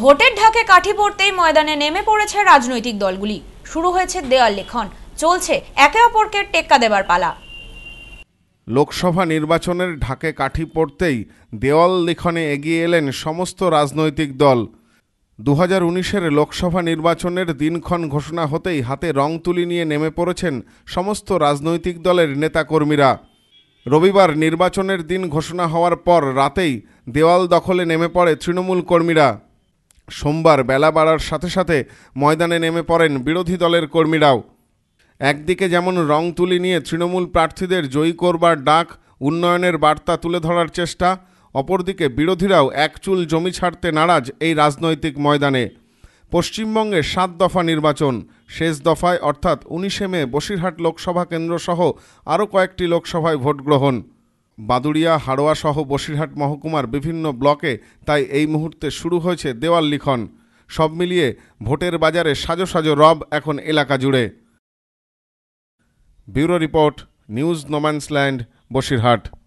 ভোটের ঢাকে কাঠি পড়তেই ময়দানে নেমে পড়েছে রাজনৈতিক দলগুলি শুরু হয়েছে দেয়াল লেখন চলছে একে অপরকে টেক্কা দেবার পালা লোকসভা নির্বাচনের ঢাকে কাঠি পড়তেই দেওয়াল লিখনে এগিয়ে এলেন সমস্ত রাজনৈতিক দল দু হাজার লোকসভা নির্বাচনের দিনক্ষণ ঘোষণা হতেই হাতে রং তুলি নিয়ে নেমে পড়েছেন সমস্ত রাজনৈতিক দলের নেতাকর্মীরা রবিবার নির্বাচনের দিন ঘোষণা হওয়ার পর রাতেই দেওয়াল দখলে নেমে পড়ে তৃণমূল কর্মীরা সোমবার বেলা বাড়ার সাথে সাথে ময়দানে নেমে পড়েন বিরোধী দলের কর্মীরাও একদিকে যেমন রং তুলি নিয়ে তৃণমূল প্রার্থীদের জয়ী করবার ডাক উন্নয়নের বার্তা তুলে ধরার চেষ্টা অপরদিকে বিরোধীরাও একচুল জমি ছাড়তে নারাজ এই রাজনৈতিক ময়দানে পশ্চিমবঙ্গে সাত দফা নির্বাচন শেষ দফায় অর্থাৎ উনিশে মে বসিরহাট লোকসভা কেন্দ্রসহ আরও কয়েকটি লোকসভায় ভোট গ্রহণ বাদুড়িয়া হাড়োয়াসহ বসিরহাট মহকুমার বিভিন্ন ব্লকে তাই এই মুহূর্তে শুরু হয়েছে দেওয়াল লিখন সব মিলিয়ে ভোটের বাজারে সাজো সাজো রব এখন এলাকা জুড়ে bureau report news no man's land Basirhat